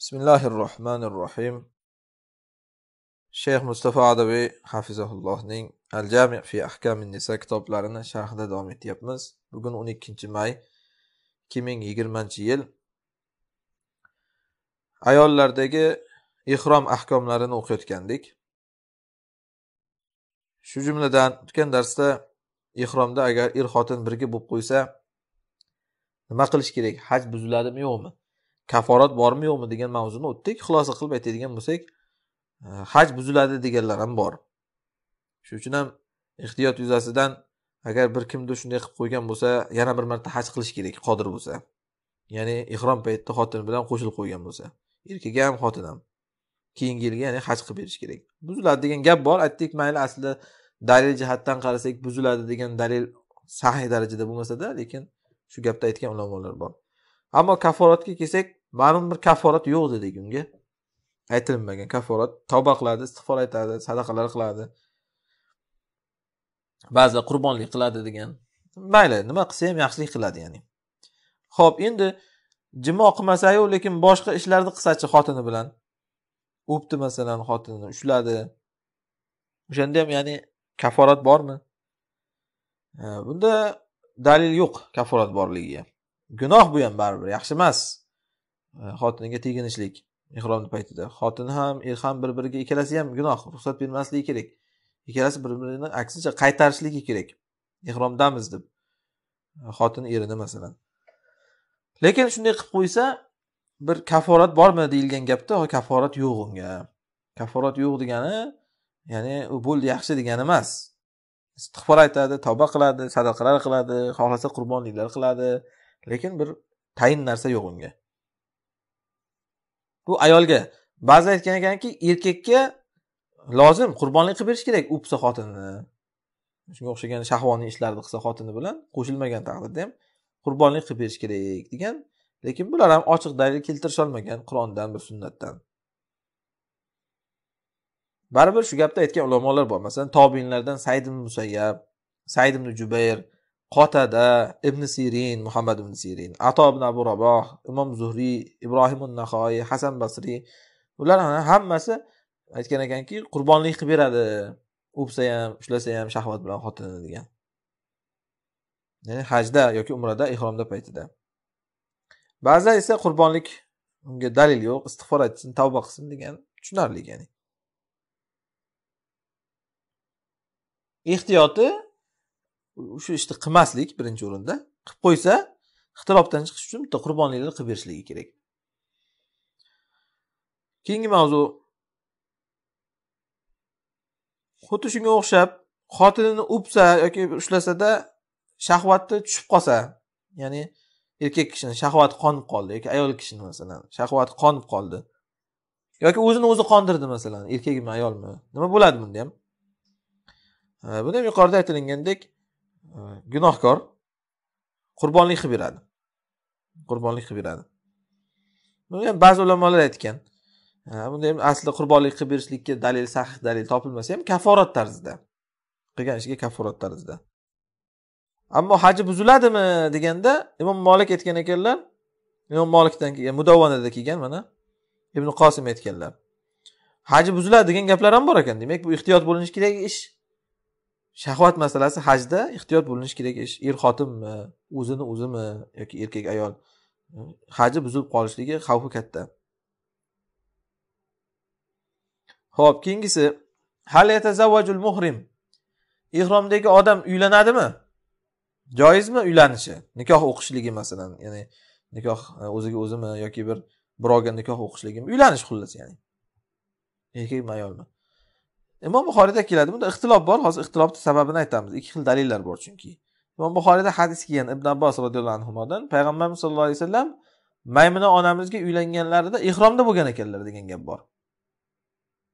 bismillahi rohim shayx mustafa adabiy hafizahullohning al jami fi ahkami nisa kitoblarini sharhida davom etyapmiz bugun o'n ikkinchi may ikki ming yigirmanchi yil ayollardagi ehrom ahkomlarini o'qiyotgandik shu jumladan o'tgan darsda ehromda agar er xotin birga bo'lib qo'ysa nima qilish kerak haj buziladimi yo'qmi kaforat bormi yo'qmi degan mavzuni o'tdik xulosa qilib aytadigan bo'lsak e, haj buziladi deganlar ham bor shuning uchun ham ehtiyot yuzasidan agar bir kimdir shunday qilib qo'ygan bo'lsa yana bir marta haj qilish kerak qodir bo'lsa ya'ni ehrom paytida xotini bilan qo'shilib qo'ygan bo'lsa erkagi ham xotin ham keyingi yilga ya'ni haj qilib berish kerak buziladi degan gap bor aytdik mayli aslida dalil jihatdan qarasak buziladi degan dalil sahiy darajada bo'lmasada lekin shu gapni aytgan ulamolar bor ammo kaforatga kelsak ma'lum bir kafforat yo'q dedik unga aytilmagan kafforat tavba qiladi istig'for aytadi sadaqalar qiladi ba'zilar qurbonlik qiladi degan mayli nima qilsa ham yaxshilik qiladi ya'ni ho'p endi jimo qilmasayu lekin boshqa ishlarni qilsachi xotini bilan o'pdi masalan xotinini ushladi o'shanda ham ya'ni kaforat bormi bunda dalil yo'q kaforat borligiga gunoh bu ham baribir yaxshi emas E, xotiniga teginishlik ehromni paytida xotin ham er ham bir biriga ikkalasi ham gunoh ruxsat bermasligi kerak ikkalasi bir birini aksincha qaytarishligi kerak ehromdamiz deb e, xotin erini masalan lekin shunday qilib qo'ysa bir kaforat bormi deyilgan gapda kaforat yo'q unga kaforat yo'q degani ya'ni u bo'ldi yaxshi degani emas istig'for aytadi tavba qiladi sadaqalar qiladi xohlasa qurbonliklar qiladi lekin bir tayin narsa yo'q unga bu ayolga ba'zi aytgan ekanki erkakka lozim qurbonlik qilib berish kerak u qilsa xotinini shunga o'xshagan shahvoniy ishlarni qilsa xotini bilan qo'shilmagan taqdirda ham qurbonlik qilib berish kerak degan lekin bular ham ochiq dalil keltirisholmagan qur'ondan bir sunnatdan baribir shu gapni aytgan ulamolar bor masalan tobinlardan sayd musayyab sayd jubayr qotada ibn sirin muhammad ibn sirin ato ibn abu raboh imom zuhriy ibrohim nahoiy hasan basriy ular hammasi aytgan ekanki qurbonlik qilib beradi o'psa ham ushlasa ham shahvat bilan xotinini degan ya'ni hajda yoki umrada ehromda paytida ba'zilar esa qurbonlik unga dalil yo'q istig'for aytsin tavba qilsin degan tushunarli ya'ni ehtiyoti shu ishni qilmaslik birinchi o'rinda qilib qo'ysa ixtilobdan chiqish uchun bitta qurbonliklar qilib berishligi kerak keyingi mavzu xuddi shunga o'xshab xotinini upsa yoki ushlasada shahvatni tushib qolsa ya'ni erkak kishini shahvati qonib qoldi yoki ayol kishini masalan shahvati qonib qoldi yoki o'zini o'zi qondirdi masalan erkakmi ayolmi nima bo'ladi bunda ham bunda ham yuqorida aytilgandek gunohkor э, qurbonlik qilib beradi qurbonlik qilib beradi buni ham ba'zi ulamolar aytgan bunda ham aslida qurbonlik qilib berishlikka dalil sahih dalil topilmasa ham kaforat tarzida qilgan ishiga kaforat tarzida ammo haji buziladimi deganda imom molik aytgan ekanlar imom molikdan kelgan mudovvanada kelgan mana ibn qosim aytganlar haji buziladi degan gaplar ham bor ekan demak bu ehtiyot bo'linishi kerak ish shahvat masalasi hajda ehtiyot bo'linishi kerak ish er xotinmi o'zini o'zimi yoki erkak ayol haji buzilib qolishligi xavfi katta ho'p keyingisi hal muhrim ehromdagi odam uylanadimi joizmi uylanishi nikoh o'qishligi masalan ya'ni nikoh e, o'ziga o'zimi yoki bir birovga nikoh o'qishligimi uylanish xullas ya'ni erkakmi ayolmi imom buxoriyda keladi bunda ixtilof bor hozir ixtilofni sababini aytamiz ikki xil dalillar bor chunki imom buxoriyda hadis kelgan ibn abbos roziyallohu anhudan payg'ambarimiz sallallohu alayhi vasallam maymuna onamizga uylanganlarida ehromda bo'lgan ekanlar degan gap bor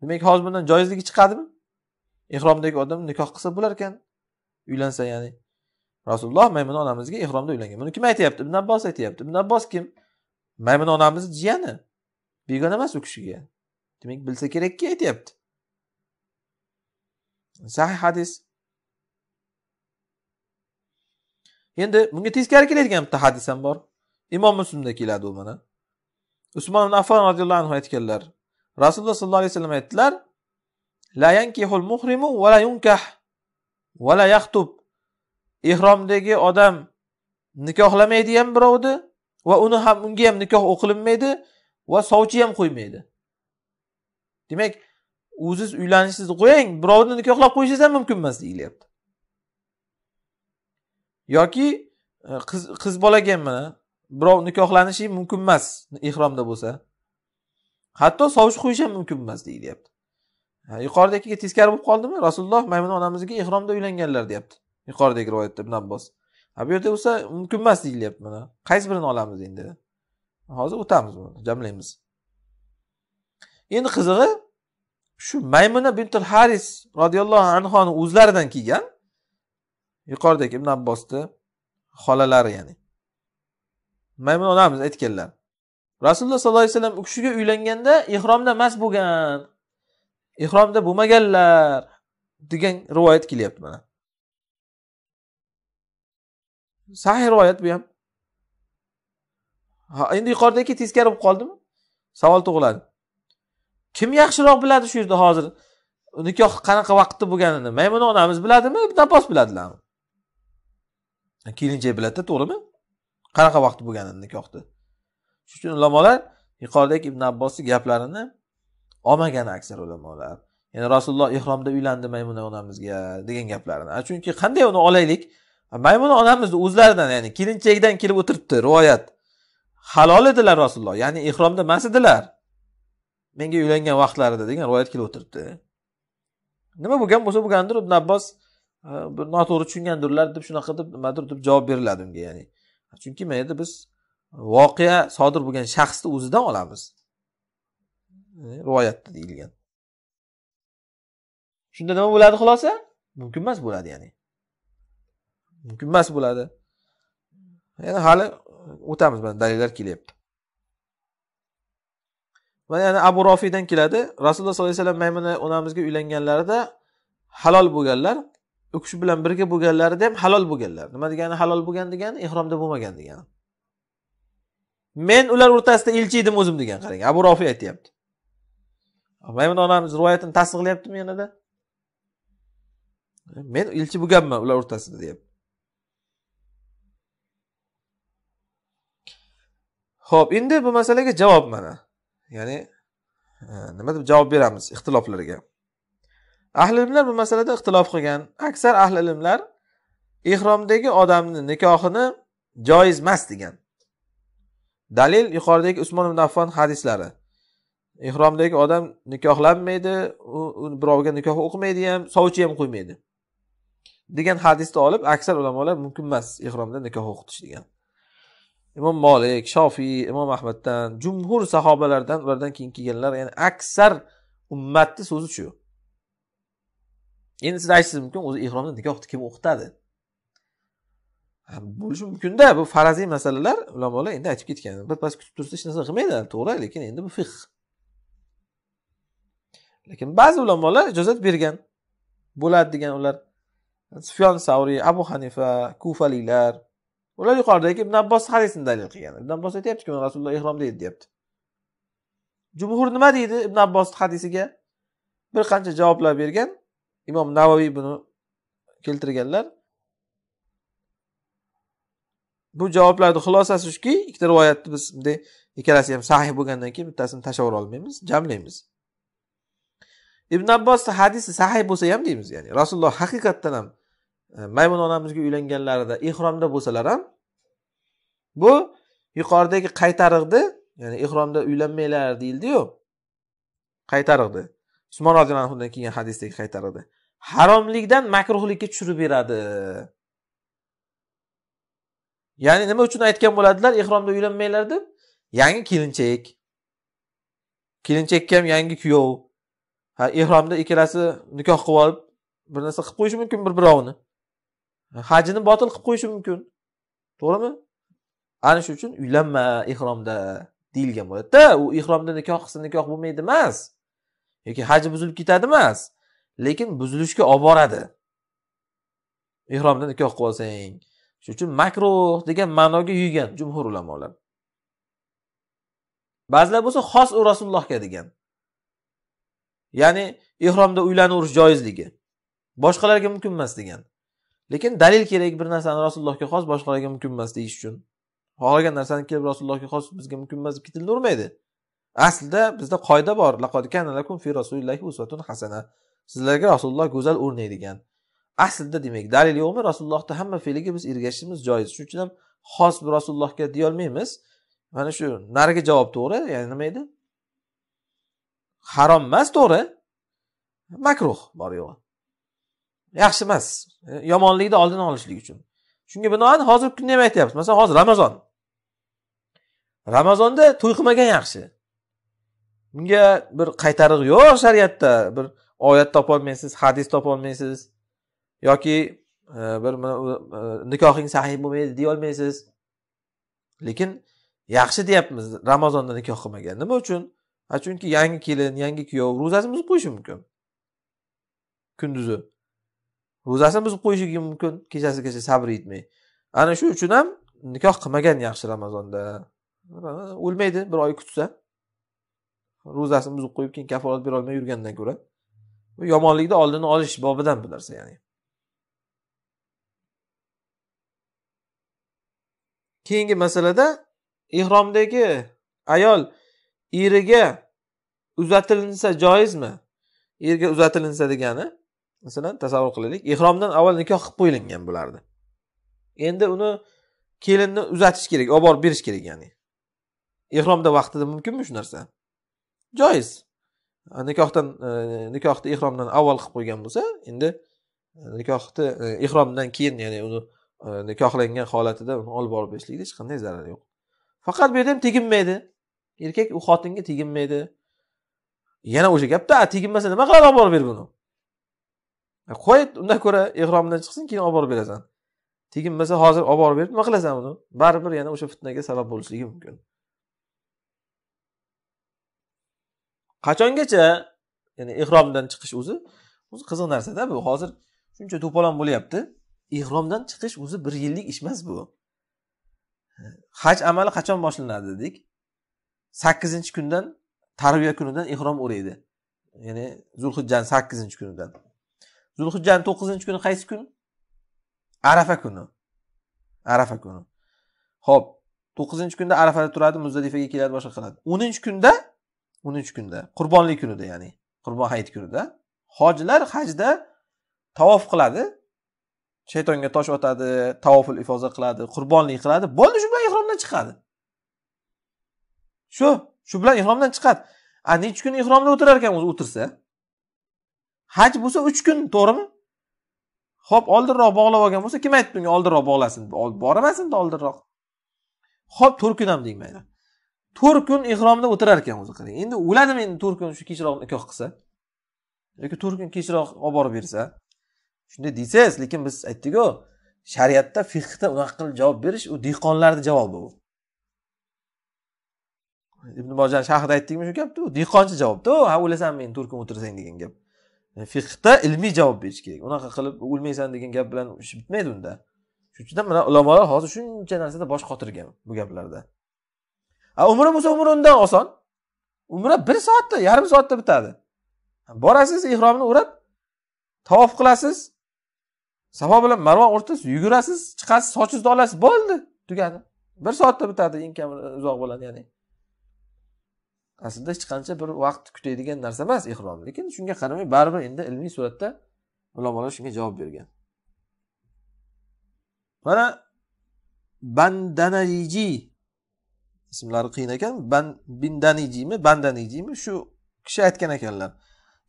demak hozir bundan joizligi chiqadimi ehromdagi odam nikoh qilsa bo'lar ekan uylansa ya'ni rasululloh maymuna onamizga ehromda uylangan buni kim aytyapti ibn abbos aytyapti ibn abbos kim maymuna onamizni jiyani begona emas u kishiga demak bilsa kerakki aytyapti sahih hadis endi bunga teskari keladigan bitta hadis ham bor imom muslimda keladi u mana usmon ibn Affan roziyallohu anhu aytganlar rasululloh sollallohu alayhi vasallam aytdilar la yankihul muhrimu va la yunkah va la yaxtub ehromdagi odam nikohlamaydi ham birovni va uni ham unga ham nikoh o'qilinmaydi va sovchi ham qo'ymaydi demak o'ziz uylanishingizni qo'yang birovni nikohlab qo'yishingiz ham mumkin emas deyilyapti yoki e, qiz qiz bolaga mana birov nikohlanishi mumkin emas ehromda bo'lsa hatto sovush qo'yish ham mumkin emas deyilyapti yuqoridagiga teskari bo'lib qoldimi rasululloh maymuna onamizga ehromda uylanganlar deyapti yuqoridagi rivoyatda ibn abbos bu yerda bo'lsa mumkin emas deyilyapti mana qaysi birini olamiz endi hozir o'tamiz jamlaymiz endi qizig'i shu maymuna bintul haris roziyallohu anhoni o'zlaridan kelgan yuqoridagi ibn abbosni xolalari ya'ni maymuna onamiz aytganlar rasululloh sollallohu alayhi vasallam u kishiga uylanganda ehromda emas bo'lgan ehromda bo'lmaganlar degan rivoyat kelyapti mana sahiy rivoyat bu ham endi yuqoridagi teskari bo'lib qoldimi savol tug'iladi kim yaxshiroq biladi shu yerda hozir nikoh qanaqa vaqtda bo'lganini maymuna onamiz biladimi ibn abbos biladilarmi kelinchak biladida to'g'rimi qanaqa vaqt bo'lganini nikohda shuning uchun ulamolar yuqoridagi ibn abbosni gaplarini olmagan aksar ulamolar ya'ni rasululloh ehromda uylandi maymuna onamizga degan gaplarini chunki qanday uni olaylik maymuna onamizni o'zlaridan ya'ni kelinchakdan kelib o'tiribdi rivoyat halol edilar rasululloh ya'ni ehromda emas edilar menga uylangan vaqtlarida degan rivoyat kelib o'tiribdi nima bo'lgan bo'lsa bo'lgandir ibn abbos bir noto'g'ri tushungandirlar deb shunaqa deb nimadir deb javob beriladi unga ya'ni chunki mana yerda biz voqea sodir bo'lgan shaxsni o'zidan olamiz rivoyatda deyilgan shunda nima bo'ladi xulosa mumkin emas bo'ladi ya'ni mumkin emas bo'ladi yana hali o'tamiz mana dalillar kelyapti va yana abu rofiydan keladi rasululloh sollallohu alayhi vasallam maymuna onamizga uylanganlarida halol bo'lganlar u kishi bilan birga bo'lganlarida ham halol bo'lganlar nima degani halol bo'lgan degani ehromda bo'lmagan degani men ular o'rtasida elchi edim o'zim degan qarang abu rofiy aytyapti maymuna onamiz rivoyatini tasdiqlayaptimi yanada men elchi bo'lganman ular o'rtasida deyapti ho'p endi bu masalaga javob mana ya'ni e, nima deb javob beramiz ixtiloflarga ahli ilmlar bu masalada ixtilof qilgan aksar ahli ilmlar ehromdagi odamni nikohini joiz emas degan dalil yuqoridagi usmon ibn affon hadislari ehromdagi odam nikohlanmaydi u birovga nikoh o'qimaydi ham sovchi ham qo'ymaydi degan hadisni olib aksar ulamolar mumkin emas ehromda nikoh o'qitish degan imom molik shofiy imom ahmaddan jumhur sahobalardan ulardan keyin kelganlar ya'ni aksar ummatni so'zi shu endi siz aytishingiz mumkin o'zi ehromda nikohni kim o'qitadi bo'lishi mumkinda bu faraziy masalalar ulamolar endi aytib ketgan birpas kutib tursa hech narsa qilmaydi to'g'ri lekin endi bu fih lekin ba'zi ulamolar ijozat bergan bo'ladi degan ular sufyon savriy abu hanifa kufaliklar ular yuqoridagi ibn abbos hadisini dalil qilgan ibn abbos aytyaptiku rasululloh ehromda edi deyapti jumhur nima deydi ibn abbos hadisiga bir qancha javoblar bergan imom navoiy buni keltirganlar bu javoblarni xulosasi shuki ikkita rivoyatni biz bunday ikkalasi ham sahih bo'lgandan keyin bittasini tashlab olmaymiz jamlaymiz ibn abbos hadisi sahih bo'lsa ham deymiz ya'ni rasululloh haqiqatdan ham maymun onamizga uylanganlarida ehromda bo'lsalar ham bu yuqoridagi qaytariqni ya'ni ehromda uylanmanglar deyildiyu qaytariqni usmon roziyallohu anhudan kelgan hadisdagi qaytariqni haromlikdan makruhlikka tushirib beradi ya'ni nima uchun aytgan bo'ladilar ehromda uylanmanglar deb yangi kelinchak kelinchakka ham yangi kuyov ha ehromda ikkalasi nikoh qilib olib bir narsa qilib qo'yishi mumkin bir birovini hajini botil qilib qo'yishi mumkin to'g'rimi ana shuning uchun uylanma ehromda deyilgan bo'ladida u ehromda nikoh qilsa nikoh bo'lmaydi emas yoki haji buzilib ketadi emas lekin buzilishga olib boradi ehromda nikoh qilib olsang shuning uchun makruh degan ma'noga yuygan jumhur ulamolar ba'zilar bo'lsa xos u rasulullohga degan ya'ni ehromda uylanaverish joizligi boshqalarga mumkin emas degan lekin dalil kerak bir narsani rasulullohga xos boshqalarga mumkin emas deyish uchun xohlagan narsani kelib rasulullohga xos bizga mumkin emas deb ketilavermaydi aslida bizda qoida bor fi rasulillahi hasana sizlarga rasululloh go'zal o'rnak degan aslida demak dalil yo'qmi rasulullohni hamma fe'liga biz ergashishimiz joiz shuning uchun ham xos bir rasulullohga deyolmaymiz mana shu narigi javob to'g'ri ya'ni nima edi harom emas to'g'ri makruh bor yo'g'i yaxshi emas yomonlikni oldini olishlik uchun shunga binoan hozirgi kunda ham aytyapmiz masalan hozir ramazon ramazonda to'y qilmagan yaxshi bunga bir qaytariq yo'q shariatda bir oyat topolmaysiz hadis topolmaysiz yoki e, bir e, nikohing sahih bo'lmaydi deyolmaysiz lekin yaxshi deyapmiz ramazonda nikoh qilmagan nima uchun chunki yangi kelin yangi kuyov ro'zasini buzib qo'yishi mumkin kunduzi ro'zasini buzib qo'yishligi mumkin kechasigacha sabr yetmay ana shu uchun ham nikoh qilmagan yaxshi ramazonda o'lmaydi bir oy kutsa ro'zasini buzib qo'yib keyin kafolat berolmay yurgandan ko'ra bu yomonlikni oldini olish bobidan bu narsa ya'ni keyingi masalada ehromdagi ayol eriga uzatilinsa joizmi erga uzatilinsa degani masalan tasavvur qilaylik ehromdan avval nikoh qilib qo'yilgan bularni endi uni kelinni uzatish kerak olib borib berish kerak ya'ni ehromda vaqtida mumkinmi shu narsa joiz nikohdan e, nikohni ehromdan avval qilib qo'ygan bo'lsa endi e, nikohni e, ehromdan keyin ya'ni uni nikohlangan holatida uni olib borib berishlikda hech qanday zarari yo'q faqat bu yerda ham teginmaydi erkak u xotinga teginmaydi yana o'sha gapda teginmasa nima qiladi olib borib ber buni qo'y undan ko'ra ehromdan chiqsin keyin olib borib berasan teginmasa hozir olib borib berib nima qilasan uni baribir yana o'sha fitnaga sabab bo'lishligi mumkin qachongacha ya'ni ehromdan chiqish o'zi o'zi qiziq narsada bu hozir shuncha to'polon bo'lyapti ehromdan chiqish o'zi bir yillik ish emas bu haj amali qachon boshlanadi dedik sakkizinchi kundan tarbiya kunidan ehrom o'raydi ya'ni zulhijjani sakkizinchi kunidan zulhijjani to'qqizinchi kuni qaysi kun arafa kuni arafa kuni ho'p to'qqizinchi kunda arafada turadi muzdalifaga keladi boshqa qiladi o'ninchi kunda o'ninchi kunda qurbonlik kunida ya'ni qurbon hayit kunida hojilar hajda tavof qiladi shaytonga tosh otadi tavoful ifoza qiladi qurbonlik qiladi bo'ldi shu bilan ehromdan chiqadi shu shu bilan ehromdan chiqadi a nechi kun ehromda o'tirar ekan o'zi o'tirsa haj bo'lsa uch kun to'g'rimi ho'p oldinroq bog'lab olgan bo'lsa kim aytdi unga oldinroq bog'lasin bormasin oldinroq ho'p to'rt kun ham deymaydi to'rt kun ehromda o'tirar ekan o'zi qarang endi o'ladimi endi to'rt kun shu kechroq nikoh qilsa yoki to'rt kun kechroq olib borib bersa shunday deysiz lekin biz aytdikku shariatda fiqda unaqa qilib javob berish u dehqonlarni javobi u ibn bojan sharhida aytdikmi shu gapni u dehqoncha javobda ha o'lasanmi endi to'rt kun o'tirsang degan gap fiqda ilmiy javob berish kerak unaqa qilib o'lmaysan degan gap bilan ish bitmaydi unda shuning uchun mana ulamolar hozir shuncha narsada bosh qotirgan bu gaplarda a umra bo'lsa umra undan oson umra bir soatda yarim soatda bitadi borasiz ehromni o'rab tavof qilasiz safo bilan marvon o'rtasida yugurasiz chiqasiz sochingizni olasiz bo'ldi tugadi bir soatda bitadi eng kam uzoq bo'ladi ya'ni aslida hech qancha bir vaqt kutadigan narsa emas ehrom lekin shunga qaramay baribir endi ilmiy suratda ulamolar shunga javob bergan mana bandanaiji ismlari qiyin ekan ban bindanijimi bandanijimi shu kishi aytgan ekanlar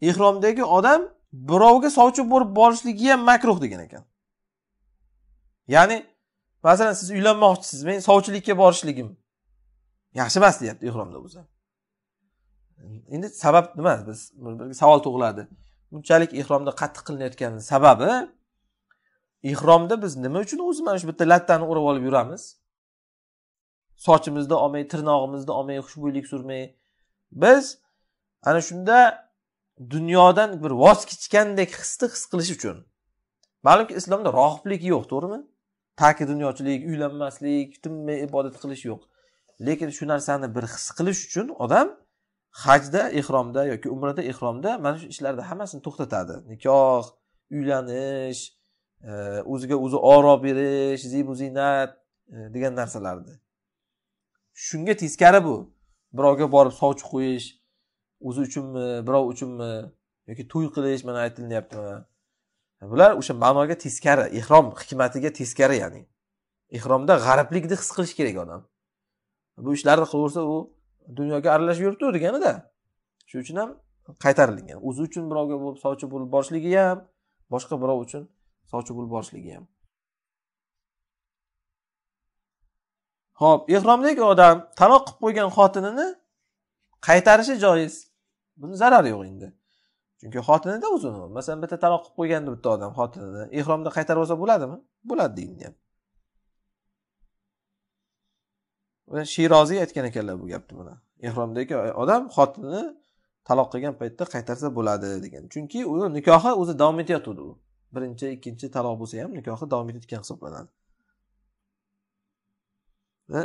ehromdagi odam birovga sovchi bo'lib borishligi ham makruh degan ekan ya'ni masalan siz uylanmoqchisiz men sovchilikka borishligim yaxshi emas deyapti ehromda bo'lsa endi sabab nima biz savol tug'iladi bunchalik ehromda qattiq qilinayotgani sababi ehromda biz nima uchun o'zi mana shu bitta lattani o'rab olib yuramiz sochimizni olmay tirnog'imizni olmay xushbo'ylik surmay biz ana shunda dunyodan bir voz kechgandek hisni his qilish uchun ma'lumki islomda rohiblik yo'q to'g'rimi taki dunyochilik uylanmaslik tinmay ibodat qilish yo'q lekin shu narsani bir his qilish uchun odam hajda ehromda yoki umrada ehromda mana shu ishlarni hammasini to'xtatadi nikoh uylanish e, o'ziga o'zi oro berish zibu ziynat e, degan narsalarni shunga teskari bu birovga borib sovchi qo'yish o'zi uchunmi birov uchunmi yoki to'y qilish mana aytilyaptimi bular o'sha ma'noga teskari ehrom hikmatiga teskari ya'ni ehromda g'ariblikni his qilish kerak odam bu ishlarni qilaversa u dunyoga aralashib yuribdi deganida shuning uchun ham qaytarilgan o'zi uchun birovga bo'lib sovchi bo'lib borishligi ham boshqa birov uchun sovchi bo'lib borishligi ham ho'p ehromdagi odam taloq qilib qo'ygan xotinini qaytarishi joiz buni zarari yo'q endi chunki xotinida o'zini masalan bitta taloq qilib qo'ygandi bitta odam xotinini ehromda qaytarib olsa bo'ladimi bo'ladi deyilyapti sheroziy aytgan ekanlar bu gapni buni ehromdagi odam xotinini taloq qilgan paytda qaytarsa bo'ladi degan chunki uni nikohi o'zi davom etayotgandi u birinchi ikkinchi taloq bo'lsa ham nikohi davom etayotgan hisoblanadi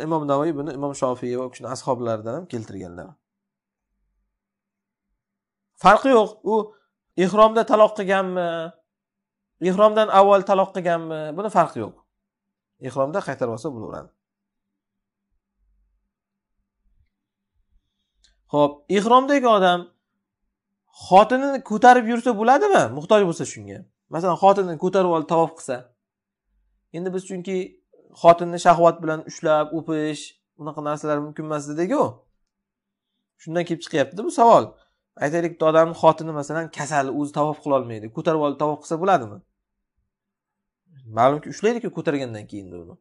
imom navoiy buni imom shofiy va u kishini ashoblaridan ham keltirganlar farqi yo'q u ehromda taloq qilganmi ehromdan avval taloq qilganmi buni farqi yo'q ehromda qaytarib olsa bo'laveradi ho'p ehromdagi odam xotinini ko'tarib yursa bo'ladimi muhtoj bo'lsa shunga masalan xotinini ko'tarib olib tavof qilsa endi biz chunki xotinni shahvat bilan ushlab o'pish unaqa narsalar mumkin emas dedikku shundan kelib chiqyaptida bu savol aytaylik bitta odamni xotini masalan kasal o'zi tavof qilolmaydi ko'tarib olib tavof qilsa bo'ladimi ma'lumki ushlaydiku ko'targandan keyin uni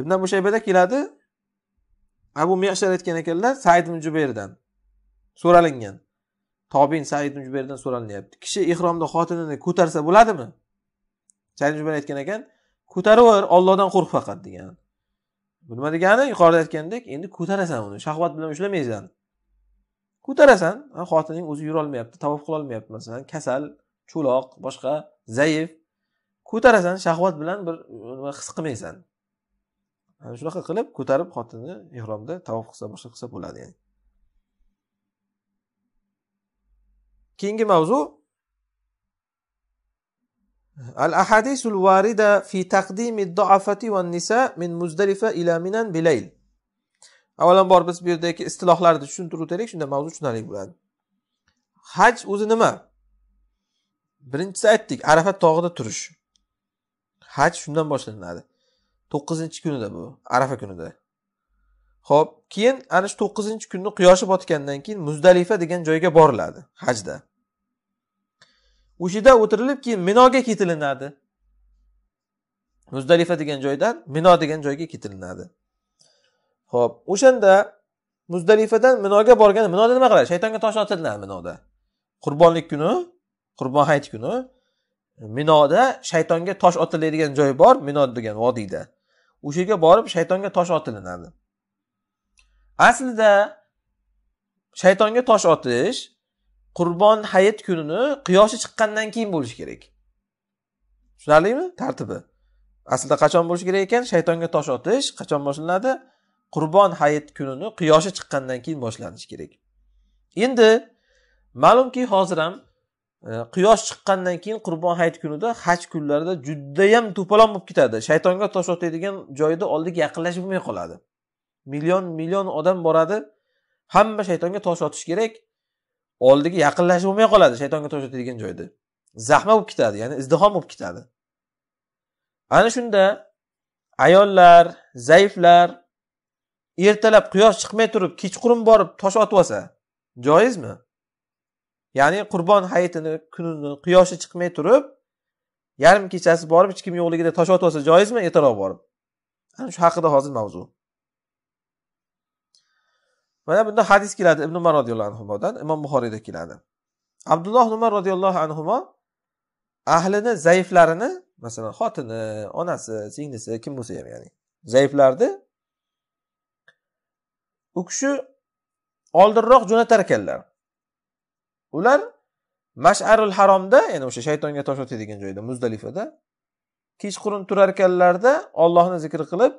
ibn mushaybada keladi abu miyashar aytgan ekanlar said ibn jubayrdan so'ralingan tobin said ibn jubayrdan so'ralinyapti kishi ehromda xotinini ko'tarsa bo'ladimi said ibn jubayr aytgan ekan ko'taraver ollohdan qo'rq faqat degan bu nima degani yuqorida aytgandek endi ko'tarasan uni shahvat bilan ushlamaysan ko'tarasan xotining o'zi yurolmayapti tavof qilolmayapti masalan kasal cho'loq boshqa zaif ko'tarasan shahvat bilan bir nima his qilmaysan shunaqa qilib ko'tarib xotinni ehromda tavof qilsa boshqa qilsa bo'ladi ya'ni keyingi mavzu al ahadisul varida fi taqdimi doafati va nisa min muzdalifa ila minan bilayl avvalambor biz bu yerdagi istilohlarni tushuntirib o'taylik shunda mavzu tushunarli bo'ladi haj o'zi nima birinchisi aytdik arafat tog'ida turish haj shundan boshlanadi to'qqizinchi kunida bu arafa kunida ho'p keyin ana shu to'qqizinchi kunni quyoshi botgandan keyin muzdalifa degan joyga boriladi hajda o'sha yerda o'tirilib keyin minoga ketilinadi muzdalifa degan joydan mino degan joyga ketilinadi ho'p o'shanda muzdalifadan minoga borgan minoda nima qiladi shaytonga tosh otiladi minoda qurbonlik kuni qurbon hayit kuni minoda shaytonga tosh otiladigan joy bor mino degan vodiyda o'sha yerga borib shaytonga tosh otilinadi aslida shaytonga tosh otish qurbon hayit kunini quyoshi chiqqandan keyin bo'lishi kerak tushunarlimi tartibi aslida qachon bo'lishi kerak ekan shaytonga tosh otish qachon boshlanadi qurbon hayit kunini quyoshi chiqqandan keyin boshlanishi kerak endi ma'lumki hozir ham quyosh chiqqandan keyin qurbon hayit kunida haj kunlarida judayam to'polon bo'lib ketadi shaytonga tosh otadigan joyda oldiga yaqinlashib bo'lmay qoladi million million odam boradi hamma shaytonga tosh otish kerak oldiga yaqinlashib bo'lmay qoladi shaytonga tosh otadigan joyda zahma bo'lib ketadi ya'ni izdihom bo'lib ketadi ana shunda ayollar zaiflar ertalab quyosh chiqmay turib kechqurun borib tosh otib olsa joizmi ya'ni qurbon hayitini kunini quyoshi chiqmay turib yarim kechasi borib hech kim yo'qligida tosh otib olsa joizmi ertaroq borib ana shu haqida hozir mavzu mana bunda hadis keladi ibn umar roziyallohu anhudan imom buxoriyda keladi abdulloh umar roziyallohu anhu ahlini zaiflarini masalan xotini onasi singlisi kim bo'lsa ham ya'ni zaiflarni u kishi oldinroq jo'natar ekanlar ular masharul haromda ya'ni o'sha shaytonga tosh otadigan joyda muzdalifada kechqurun turar ekanlarda ollohni zikr qilib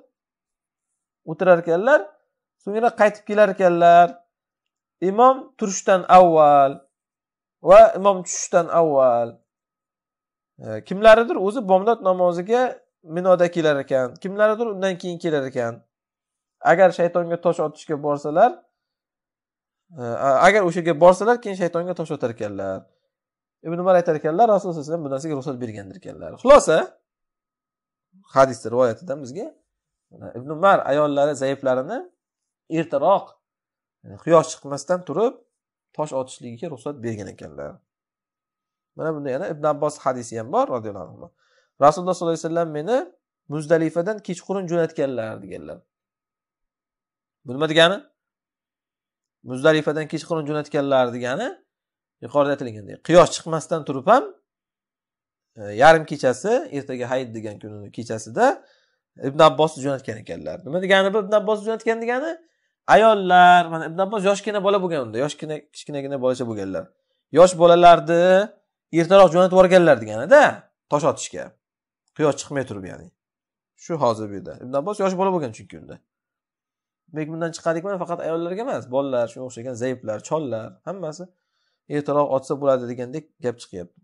o'tirar ekanlar so'ngra qaytib kelar ekanlar imom turishdan avval va imom tushishdan avval e, kimlaridir o'zi bomdod namoziga minoda kelar ekan kimlaridir undan keyin kelar ekan agar shaytonga tosh otishga borsalar Э, agar o'sha yerga borsalar keyin shaytonga tosh otar ekanlar ibn umar aytar ekanlar rasululloh alayhi vasallam bu narsaga ruxsat bergandir ekanlar xulosa hadisni rivoyatidan bizga ibn umar ayollari zaiflarini ertaroq quyosh chiqmasdan turib tosh otishligiga ruxsat bergan ekanlar mana bunda yana ibn abbos hadisi ham bor roziyallohu anhu rasululloh sollallohu alayhi vasallam meni muzdalifadan kechqurun jo'natganlar deganlar bu nima degani muzdalifadan kechqurun jo'natganlar degani yuqorida aytilgandek quyosh chiqmasdan turib ham e, yarim kechasi ertaga hayit degan kunini kechasida ibn abbosni jo'natgan ekanlar nima degani bu ibn abbosni jo'natgan degani ayollar mana ibn abbos yoshgina bola bo'lgan unda yoshgina kichkinagina bolacha bo'lganlar yosh bolalarni ertaroq jo'natib yuborganlar deganida tosh otishga quyosh chiqmay turib ya'ni shu hozir bu yerda ibn abbos yosh bola bo'lgan chunki unda bundan chiqadikmi faqat ayollarga emas bolalar shunga o'xshagan zaiflar chollar hammasi ertaroq otsa bo'ladi degandek gap chiqyapti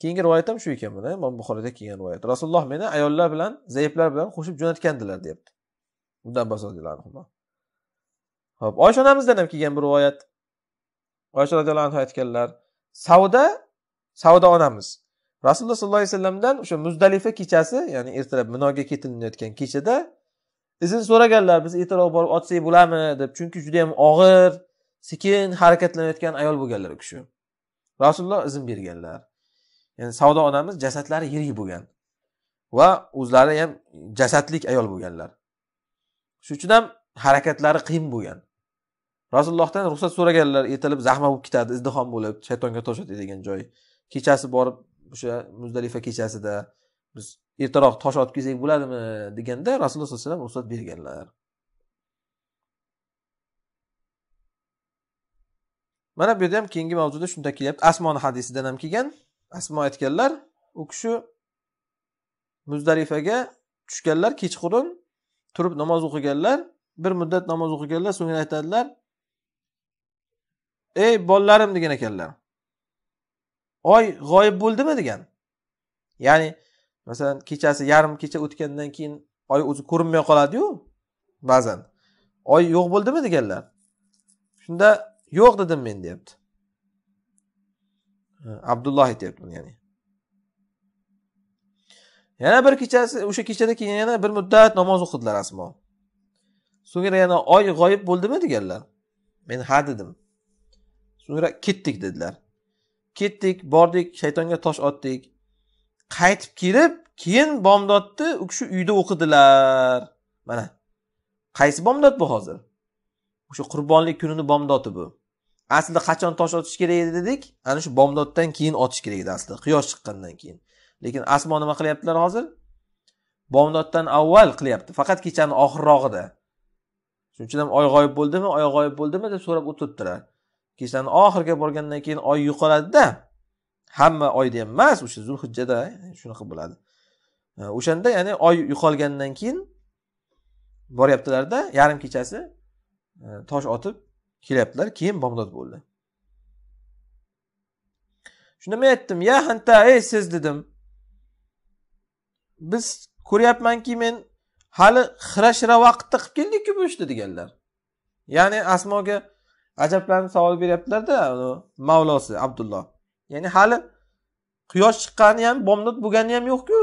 keyingi rivoyat ham shu ekan buni imom buxoriyda kelgan rivoyat rasululloh meni ayollar bilan zaiflar bilan qo'shib jo'natgandilar deyapti ibn ho'p oysha onamizdan ham kelgan bir rivoyat oysha roziyallohu anhu aytganlar savda savdo onamiz rasululloh sollallohu alayhi vasallamdan o'sha muzdalifa kechasi ya'ni ertalab minoga ketilinayotgan kechada izn so'raganlar biz ertaroq borib otsak bo'ladimi deb chunki juda yam og'ir sekin harakatlanayotgan ayol bo'lganlar u kishi rasululloh izn berganlar ya'ni savdo onamiz jasadlari yirik bo'lgan va o'zlari ham jasadlik ayol bo'lganlar shuning uchun ham harakatlari qiyin bo'lgan rasulullohdan ruxsat so'raganlar ertalab zahma bo'lib ketadi izdihom bo'lib shaytonga toshadi degan joy kechasi borib o'sha muzdalifa kechasida biz ertaroq tosh otib kelsak bo'ladimi deganda rasululloh sallallohu alayhi vasallam ruxsat berganlar mana bu yerda ham keyingi mavzuda shunday kelyapti asmoni hadisidan ham kelgan asmo aytganlar u kishi muzdalifaga tushganlar kechqurun turib namoz o'qiganlar bir muddat namoz o'qiganlar so'ngra aytadilar ey bolalarim degan ekanlar oy g'oyib bo'ldimi degan ya'ni masalan kechasi yarim kecha o'tgandan keyin oy o'zi ko'rinmay qoladiyu ba'zan oy yo'q bo'ldimi deganlar shunda yo'q dedim men deyapti abdulloh aytyapti buni ya'ni yana bir kechasi o'sha kechada keyin yana bir muddat namoz o'qidilar asmo so'ngra yana oy g'oyib bo'ldimi deganlar men ha dedim so'ngra ketdik dedilar ketdik bordik shaytonga tosh otdik qaytib kelib keyin bomdodni u kishi uyda o'qidilar mana qaysi bomdod bu hozir o'sha qurbonlik kunini bomdodi bu aslida qachon tosh otish kerak edi dedik ana shu bomdoddan keyin otish kerak edi aslida quyosh chiqqandan keyin lekin asmo nima qilyaptilar hozir bomdoddan avval qilyapti faqat kechani oxirrog'ida shuning uchun ham oy g'oyib bo'ldimi oy g'oyib bo'ldimi deb so'rab o'tiribdilar kechani oxiriga borgandan keyin oy yo'qoladida hamma oyda ham emas o'sha zulhijjada shunaqa bo'ladi o'shanda ya'ni oy yo'qolgandan keyin boryaptilarda yarim kechasi e, tosh otib kelyaptilar keyin bomdod bo'ldi shunda men aytdim ya hanta ey siz dedim biz ko'ryapmanki men hali xira shira vaqtda qilib keldikku bu ishni deganlar ya'ni asmoga ajablanib savol beryaptilarda mavlosi abdulloh ya'ni hali quyosh chiqqani ham bomdod bo'lgani ham yo'qku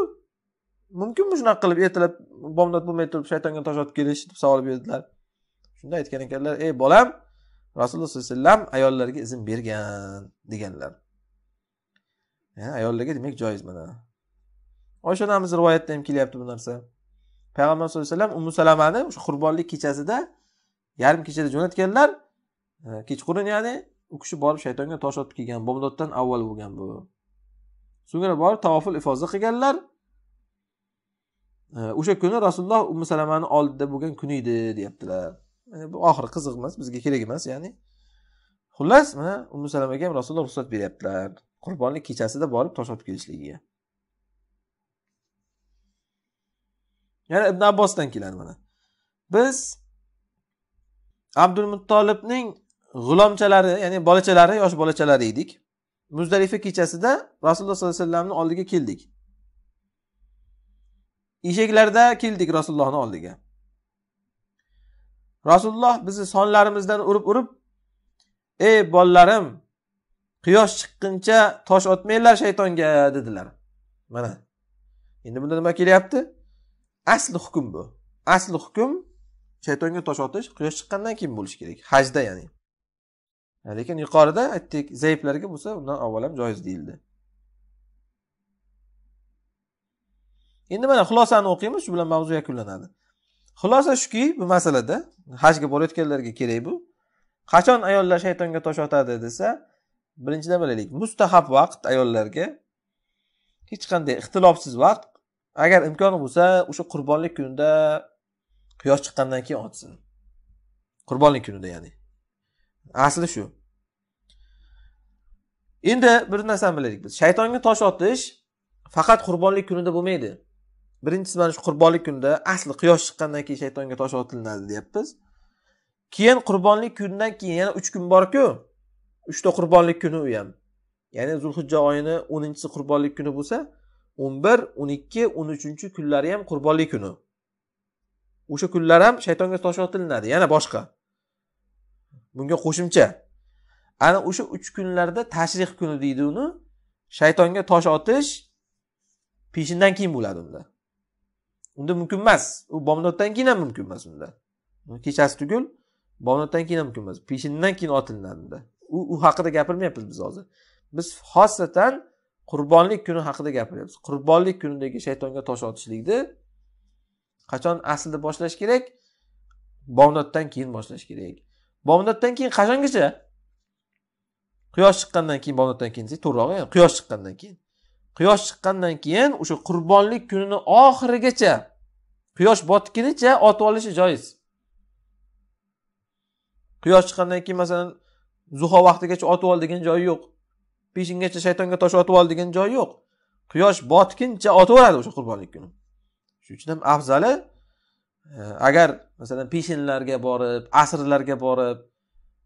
mumkinmi shunaqa qilib ertalab bomdod bo'lmay turib shaytonga tosh otib kelish deb savol berdilar shunda aytgan ekanlar ey bolam rasululloh sollallohu alayhi vasallam ayollarga izn bergan deganlar ayollarga demak joiz mana oysha onamiz rivoyatida ham kelyapti bu narsa payg'ambar sallallohu alayhi vasallam umu salamani o'sha qurbonlik kechasida yarim kechada jo'natganlar kechqurun ya'ni u kishi borib shaytonga tosh otib kelgan bomdoddan avval bo'lgan bu so'ngra borib tavoful ifoza qilganlar o'sha kuni rasululloh umi salamani oldida bo'lgan kuni edi deyaptilar bu oxiri qiziq emas bizga kerak emas ya'ni xullas mana umi salamaga ham rasululloh ruxsat beryaptilar qurbonlik kechasida borib tosh otib kelishligiga yana ibn abbosdan keladi mana biz abdul muttolibning g'ulomchalari ya'ni bolachalari yosh bolachalari edik muzdalifa kechasida rasululloh sollallohu alayhi vasallamni oldiga keldik eshaklarda keldik rasulullohni oldiga rasululloh bizni sonlarimizdan urib urib ey bolalarim quyosh chiqquncha tosh otmanglar shaytonga dedilar mana endi bunda nima kelyapti asli hukm bu asli hukm shaytonga tosh otish quyosh chiqqandan keyin bo'lishi kerak hajda ya'ni E, lekin yuqorida aytdik zaiflarga bo'lsa undan avval ham joiz deyildi endi mana xulosani o'qiymiz shu bilan mavzu yakunlanadi xulosa shuki bu masalada hajga borayotganlarga kerak bu qachon ayollar shaytonga tosh otadi desa birinchidan bilaylik mustahab vaqt ayollarga hech qanday ixtilofsiz vaqt agar imkoni bo'lsa o'sha qurbonlik kunida quyosh chiqqandan keyin otsin qurbonlik kunida ya'ni asli shu endi bir narsani bilaylik biz shaytonga tosh otish faqat qurbonlik kunida bo'lmaydi birinchisi mana shu qurbonlik kunida asli quyosh chiqqandan keyin shaytonga tosh otilinadi deyapmiz keyin qurbonlik kundan keyin yana uch kun borku uchta qurbonlik kuni u ham ya'ni zulhijja oyini o'ninchisi qurbonlik kuni bo'lsa o'n bir o'n ikki o'n uchinchi kunlari ham qurbonlik kuni o'sha kunlar ham shaytonga tosh otilinadi yana boshqa bunga qo'shimcha ana o'sha uch kunlarda tashrih kuni deydi uni shaytonga tosh otish peshindan keyin bo'ladi unda unda mumkin emas u bomdoddan keyin ham mumkin emas unda kechasi tugul bomdoddan keyin ham mumkin emas peshindan keyin otilinadi unda u u haqida gapirmayapmiz biz hozir biz xosatan qurbonlik kuni haqida gapiryapmiz qurbonlik kunidagi shaytonga tosh otishlikni qachon aslida boshlash kerak bomdoddan keyin boshlash kerak bomdoddan keyin qachongacha quyosh chiqqandan keyin bomdoddan keyin desak to'g'riroq quyosh chiqqandan keyin quyosh chiqqandan keyin o'sha qurbonlik kunini oxirigacha quyosh botgunicha otib olishi joiz quyosh chiqqandan keyin masalan zuho vaqtigacha otib ol degan joyi yo'q peshingacha shaytonga tosh otib ol degan joyi yo'q quyosh botguncha otaveradi o'sha qurbonlik kuni shuning uchun ham afzali Э, agar masalan peshinlarga borib asrlarga borib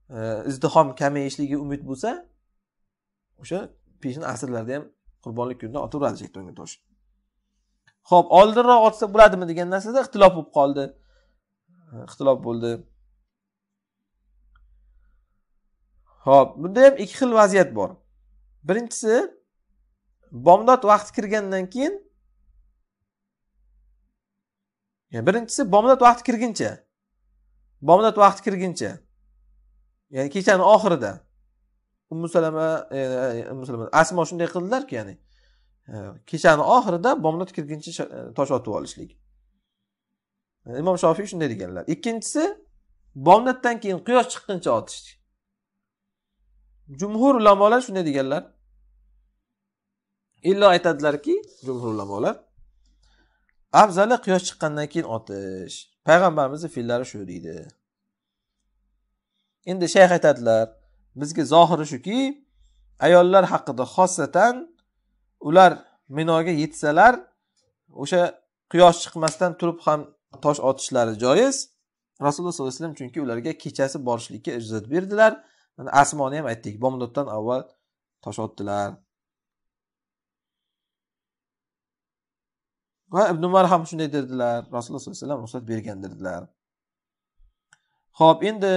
e, izdihom kamayishligi umid bo'lsa o'sha peshin asrlarda ham qurbonlik kunida otaveradi uradi shaytonga tosh ho'p oldinroq otsa bo'ladimi degan narsada ixtilof bo'lib qoldi e, ixtilof bo'ldi ho'p bunda ham ikki xil vaziyat bor birinchisi bomdod vaqti kirgandan keyin ya'ni birinchisi bomdod vaqti kirguncha bomdod vaqti kirguncha ya'ni kechani oxirida ummu salama e, e, e, asmo shunday qildilarki ya'ni kechani oxirida bomdod kirguncha tosh otib olishlik imom shofiy shunday deganlar ikkinchisi bomdoddan keyin quyosh chiqquncha otish jumhur ulamolar shunday deganlar illo aytadilarki jumhur ulamolar afzali quyosh chiqqandan keyin otish payg'ambarimizni fe'llari shu deydi endi shayx aytadilar bizga zohiri shuki ayollar haqida xosatan ular minoga yetsalar o'sha quyosh chiqmasdan turib ham tosh otishlari joiz rasululloh sollallohu alayhi vasallam chunki ularga kechasi borishlikka ijozat berdilar mana asmoni ham aytdik bomdoddan avval tosh otdilar va ibn umar ham shunday dedilar rasululloh sollallohu alayhi vasallam ruxsat bergan dedilar ho'p endi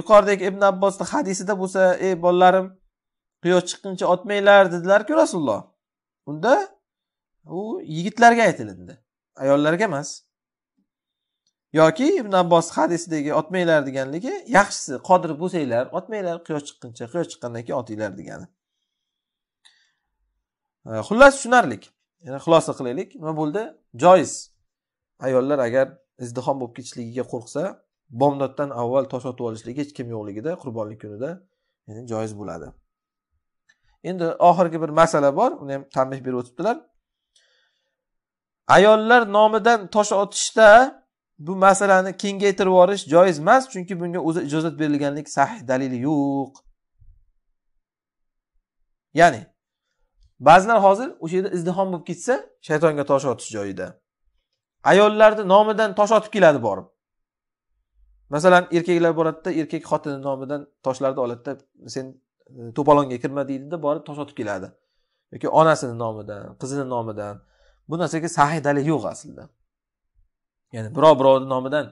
yuqoridagi ibn abbosni hadisida bo'lsa ey bolalarim quyosh chiqquncha otmanglar dedilarku rasululloh unda u yigitlarga aytilindi ayollarga emas yoki ibn abbos hadisidagi otmanglar deganligi yaxshisi qodir bo'lsanglar otmanglar quyosh chiqquncha quyosh chiqqandan keyin otinglar degani xullas tushunarlik yana xulosa qilaylik nima bo'ldi joiz ayollar agar izdihom bo'lib ketishligiga qo'rqsa bomdoddan avval tosh otib olishligi hech kim yo'qligida qurbonlik kunida ya'ni joiz bo'ladi endi oxirgi bir masala bor uni ham tanbeh berib o'tibdilar ayollar nomidan tosh otishda bu masalani kengaytirib yuborish joiz emas chunki bunga o'zi ijozat berilganlik sahih dalili yo'q ya'ni ba'zilar hozir o'sha yerda izdihom bo'lib ketsa shaytonga tosh otish joyida ayollarni nomidan tosh otib keladi borib masalan erkaklar boradida erkak xotini nomidan toshlarni oladida sen e, to'polonga kirma deydida borib tosh otib keladi yoki onasini nomidan qizini nomidan bu narsaga sahiy dalil yo'q aslida ya'ni birov birovni nomidan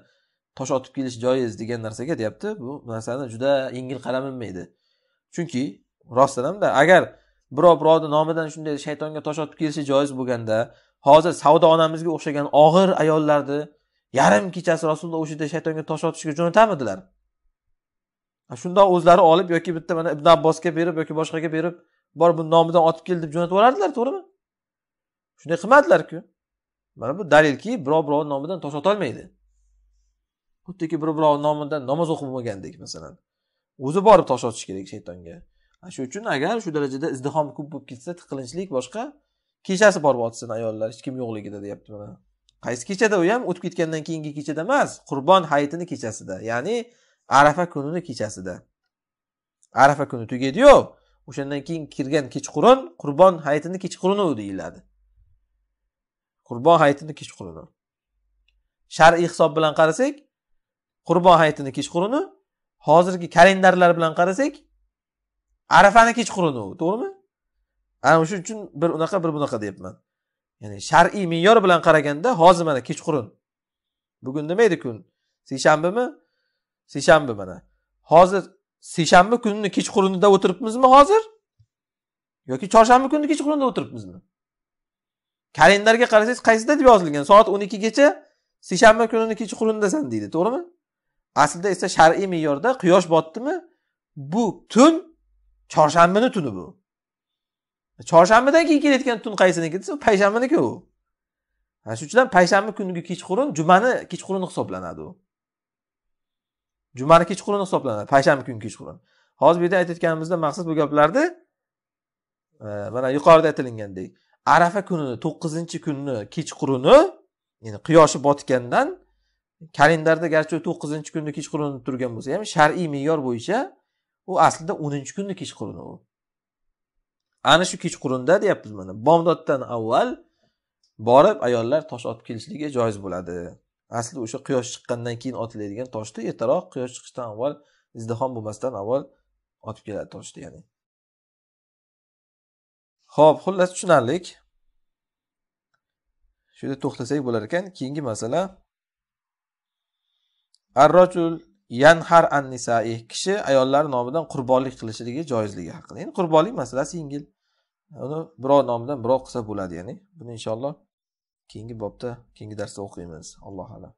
tosh otib kelish joiz degan narsaga deyapti bu narsani juda yengil qaralinmaydi chunki rostdan hamda agar birov birovni nomidan shunday shaytonga tosh otib kelishi joiz bo'lganda hozir savdo onamizga o'xshagan og'ir ayollarni yarim kechasi rasululloh o'sha yerda shaytonga tosh otishga jo'natarmidilar shundoq o'zlari olib yoki bitta mana ibn abbosga berib yoki boshqaga berib bor bu nomidan otib kel deb jo'natib yuborardilar to'g'rimi shunday qilmadilarku mana bu dalilki birov birovni nomidan tosh otolmaydi xuddiki bir birovni nomidan namoz o'qib bo'lgandek masalan o'zi borib tosh otish kerak shaytonga shuning uchun agar shu darajada izdihom ko'p bo'lib ketsa tiqilinchlik boshqa kechasi borib otsin ayollar hech kim yo'qligida deyapti mana qaysi kechada u ham o'tib ketgandan keyingi kechada emas qurbon hayitini kechasida ya'ni arafa kunini kechasida arafa kuni tugaydiyu o'shandan keyin kirgan kechqurun qurbon hayitini kechquruni deyiladi qurbon hayitini kechquruni shar'iy hisob bilan qarasak qurbon hayitini kechquruni hozirgi kalendarlar bilan qarasak arafani kechqurun u to'g'rimi ana o'shaning uchun bir unaqa bir bunaqa deyapman ya'ni shar'iy me'yor bilan qaraganda hozir mana kechqurun bugun nima edi kun seshanbimi seshanba mana hozir seshanba kunini kechqurunida o'tiribmizmi hozir yoki chorshanba kuni kechqurunida o'tiribmizmi kalendarga qarasangiz qaysida deb yozilgan soat o'n ikkigacha seshanba kunini kechqurundasan deydi to'g'rimi aslida esa shar'iy me'yorda quyosh botdimi bu tun chorshanbani tuni bu chorshanbadan keyin kelayotgan tun qaysiniki desa payshanbaniki u shuning uchun payshanba kungi kechqurun jumani kechqurun hisoblanadi u jumani kechqurun hisoblanadi payshanba kuni kechqurun hozir bu yerda aytayotganimizda maqsad bu gaplarni e, mana yuqorida aytilgandek arafa kunini to'qqizinchi kunni kechquruni ya'ni quyoshi botgandan kalendarda garchi to'qqizinchi kunni kechqurun turgan bo'lsa ham shar'iy me'yor bo'yicha u aslida o'ninchi kunni kechqurun u ana shu kechqurunda deyapmiz mana bomdoddan avval borib ayollar tosh olib kelishligi joiz bo'ladi asli o'sha quyosh chiqqandan keyin otiladigan toshni ertaroq quyosh chiqishdan avval izdihom bo'lmasdan avval otib keladi toshni ya'ni ho'p xullas tushunarlik shu yerda to'xtasak bo'lar ekan keyingi masala arrojul yanhar an nisai kishi ayollar nomidan qurbonlik qilishligi joizligi haqida endi qurbonlik masalasi yengil uni birov nomidan birov qilsa bo'ladi ya'ni buni inshaalloh keyingi bobda keyingi darsda o'qiymiz alloh alam